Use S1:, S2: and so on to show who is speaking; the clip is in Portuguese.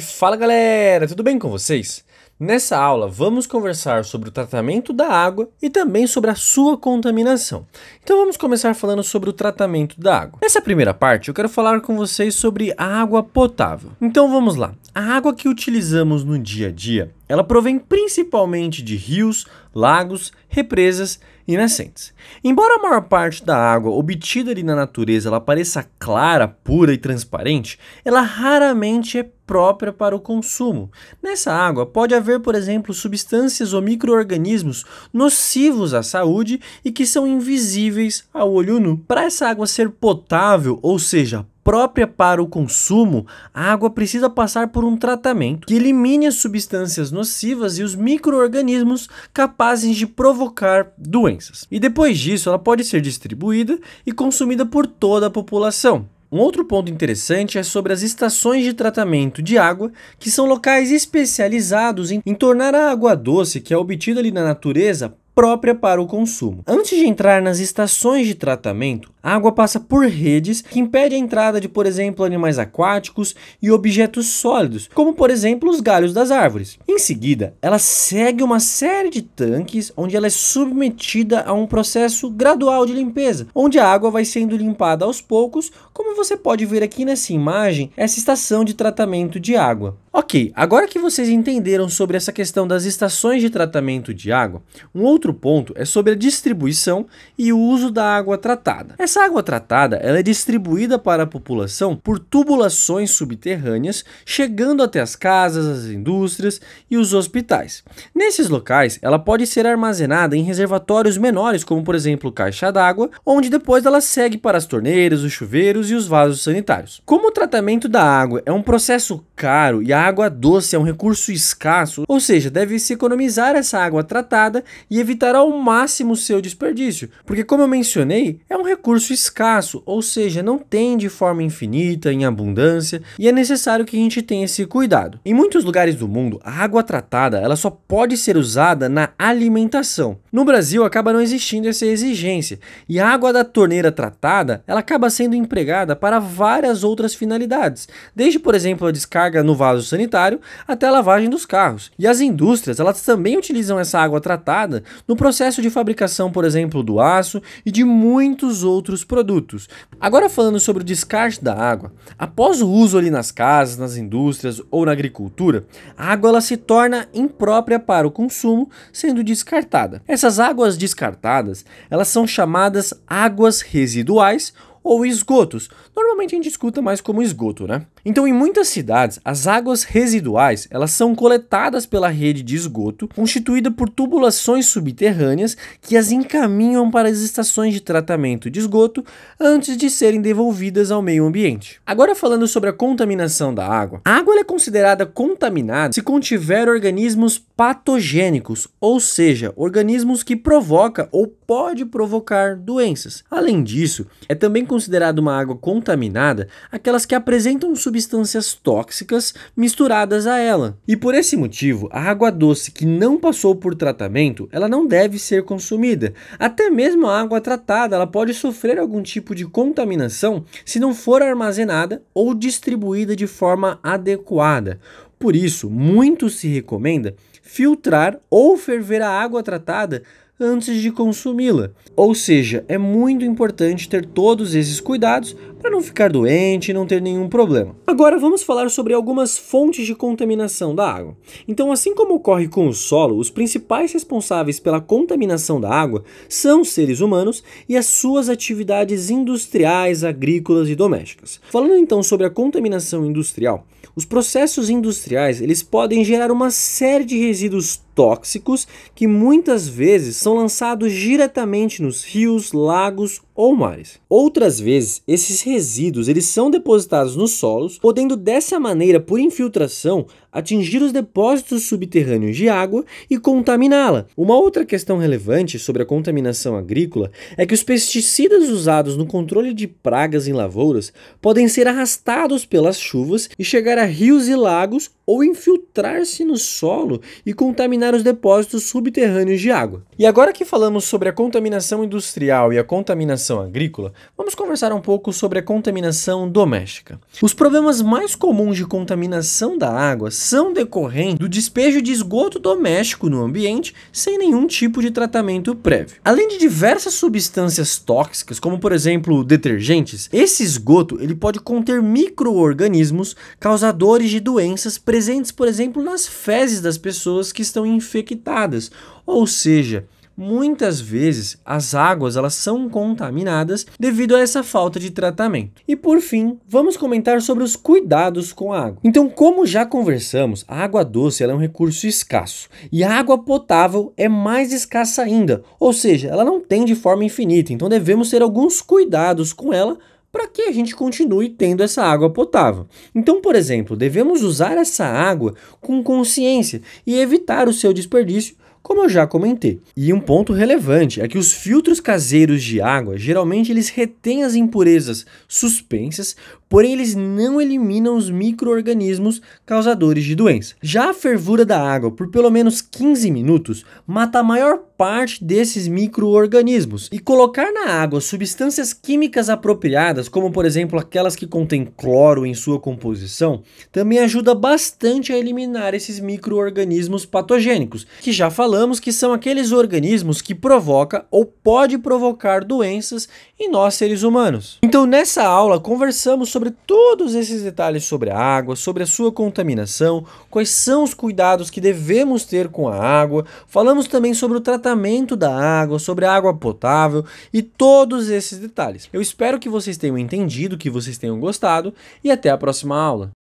S1: fala galera, tudo bem com vocês? Nessa aula vamos conversar sobre o tratamento da água e também sobre a sua contaminação. Então vamos começar falando sobre o tratamento da água. Nessa primeira parte eu quero falar com vocês sobre a água potável. Então vamos lá. A água que utilizamos no dia a dia, ela provém principalmente de rios, lagos, represas inocentes. Embora a maior parte da água obtida ali na natureza ela pareça clara, pura e transparente, ela raramente é própria para o consumo. Nessa água pode haver, por exemplo, substâncias ou microorganismos nocivos à saúde e que são invisíveis ao olho nu. Para essa água ser potável, ou seja, própria para o consumo, a água precisa passar por um tratamento que elimine as substâncias nocivas e os microorganismos capazes de provocar doenças doenças. E depois disso, ela pode ser distribuída e consumida por toda a população. Um outro ponto interessante é sobre as estações de tratamento de água, que são locais especializados em, em tornar a água doce que é obtida ali na natureza própria para o consumo. Antes de entrar nas estações de tratamento, a água passa por redes que impede a entrada de, por exemplo, animais aquáticos e objetos sólidos, como por exemplo os galhos das árvores. Em seguida, ela segue uma série de tanques onde ela é submetida a um processo gradual de limpeza, onde a água vai sendo limpada aos poucos, como você pode ver aqui nessa imagem, essa estação de tratamento de água. Ok, agora que vocês entenderam sobre essa questão das estações de tratamento de água, um outro ponto é sobre a distribuição e o uso da água tratada. Essa água tratada ela é distribuída para a população por tubulações subterrâneas, chegando até as casas, as indústrias e os hospitais. Nesses locais, ela pode ser armazenada em reservatórios menores, como por exemplo caixa d'água, onde depois ela segue para as torneiras, os chuveiros e os vasos sanitários. Como o tratamento da água é um processo caro e a água doce é um recurso escasso, ou seja, deve-se economizar essa água tratada e evitar ao máximo seu desperdício, porque, como eu mencionei, é um recurso escasso, ou seja, não tem de forma infinita, em abundância, e é necessário que a gente tenha esse cuidado. Em muitos lugares do mundo, a água tratada ela só pode ser usada na alimentação. No Brasil, acaba não existindo essa exigência, e a água da torneira tratada ela acaba sendo empregada para várias outras finalidades, desde, por exemplo, a descarga no vaso sanitário até a lavagem dos carros. E as indústrias, elas também utilizam essa água tratada no processo de fabricação, por exemplo, do aço e de muitos outros produtos. Agora falando sobre o descarte da água, após o uso ali nas casas, nas indústrias ou na agricultura, a água ela se torna imprópria para o consumo, sendo descartada. Essas águas descartadas, elas são chamadas águas residuais ou esgotos. Normalmente a gente escuta mais como esgoto, né? Então, em muitas cidades, as águas residuais, elas são coletadas pela rede de esgoto, constituída por tubulações subterrâneas que as encaminham para as estações de tratamento de esgoto antes de serem devolvidas ao meio ambiente. Agora falando sobre a contaminação da água. A água é considerada contaminada se contiver organismos patogênicos, ou seja, organismos que provoca ou pode provocar doenças. Além disso, é também considerada uma água contaminada aquelas que apresentam substâncias tóxicas misturadas a ela. E por esse motivo, a água doce que não passou por tratamento, ela não deve ser consumida. Até mesmo a água tratada, ela pode sofrer algum tipo de contaminação se não for armazenada ou distribuída de forma adequada. Por isso, muito se recomenda filtrar ou ferver a água tratada antes de consumi-la. Ou seja, é muito importante ter todos esses cuidados para não ficar doente e não ter nenhum problema. Agora vamos falar sobre algumas fontes de contaminação da água. Então, assim como ocorre com o solo, os principais responsáveis pela contaminação da água são os seres humanos e as suas atividades industriais, agrícolas e domésticas. Falando então sobre a contaminação industrial, os processos industriais eles podem gerar uma série de resíduos tóxicos que muitas vezes são lançados diretamente nos rios, lagos ou mares. Outras vezes, esses resíduos eles são depositados nos solos, podendo dessa maneira, por infiltração, atingir os depósitos subterrâneos de água e contaminá-la. Uma outra questão relevante sobre a contaminação agrícola é que os pesticidas usados no controle de pragas em lavouras podem ser arrastados pelas chuvas e chegar a rios e lagos ou infiltrar-se no solo e contaminar os depósitos subterrâneos de água. E agora que falamos sobre a contaminação industrial e a contaminação agrícola, vamos conversar um pouco sobre a contaminação doméstica. Os problemas mais comuns de contaminação da água são decorrente do despejo de esgoto doméstico no ambiente sem nenhum tipo de tratamento prévio. Além de diversas substâncias tóxicas, como por exemplo detergentes, esse esgoto ele pode conter micro-organismos causadores de doenças presentes, por exemplo, nas fezes das pessoas que estão infectadas, ou seja, muitas vezes as águas elas são contaminadas devido a essa falta de tratamento. E por fim, vamos comentar sobre os cuidados com a água. Então, como já conversamos, a água doce é um recurso escasso e a água potável é mais escassa ainda, ou seja, ela não tem de forma infinita, então devemos ter alguns cuidados com ela para que a gente continue tendo essa água potável. Então, por exemplo, devemos usar essa água com consciência e evitar o seu desperdício como eu já comentei. E um ponto relevante é que os filtros caseiros de água geralmente eles retêm as impurezas suspensas, porém eles não eliminam os micro-organismos causadores de doença. Já a fervura da água por pelo menos 15 minutos mata a maior parte desses micro-organismos e colocar na água substâncias químicas apropriadas, como por exemplo aquelas que contêm cloro em sua composição, também ajuda bastante a eliminar esses micro-organismos patogênicos, que já falamos falamos que são aqueles organismos que provoca ou pode provocar doenças em nós seres humanos. Então nessa aula conversamos sobre todos esses detalhes sobre a água, sobre a sua contaminação, quais são os cuidados que devemos ter com a água, falamos também sobre o tratamento da água, sobre a água potável e todos esses detalhes. Eu espero que vocês tenham entendido, que vocês tenham gostado e até a próxima aula.